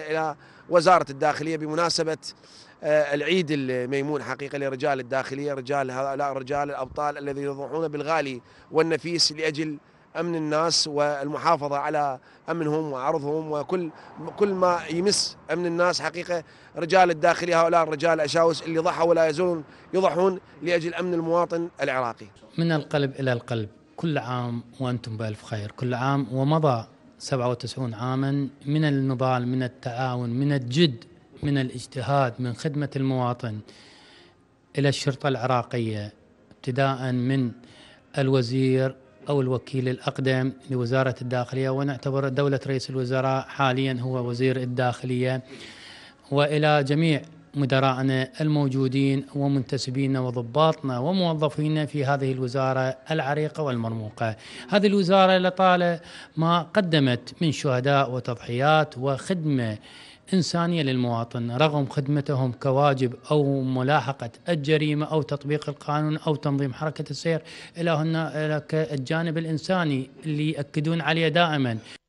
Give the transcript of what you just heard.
الداخلية إلى وزارة الداخلية بمناسبة آه، العيد الميمون حقيقة لرجال الداخلية رجال هؤلاء الرجال الأبطال الذين يضحون بالغالي والنفيس لأجل أمن الناس والمحافظة على أمنهم وعرضهم وكل كل ما يمس أمن الناس حقيقة رجال الداخلية هؤلاء الرجال الأشاوس اللي ضحوا ولا يزالون يضحون لأجل أمن المواطن العراقي من القلب إلى القلب كل عام وأنتم بألف خير كل عام ومضى 97 عاما من النضال من التعاون من الجد من الاجتهاد من خدمة المواطن إلى الشرطة العراقية ابتداء من الوزير أو الوكيل الأقدم لوزارة الداخلية ونعتبر دولة رئيس الوزراء حاليا هو وزير الداخلية وإلى جميع مدراءنا الموجودين ومنتسبينا وضباطنا وموظفينا في هذه الوزارة العريقة والمرموقة هذه الوزارة لطالة ما قدمت من شهداء وتضحيات وخدمة إنسانية للمواطن رغم خدمتهم كواجب أو ملاحقة الجريمة أو تطبيق القانون أو تنظيم حركة السير إلى هنا الجانب الإنساني اللي يأكدون عليه دائما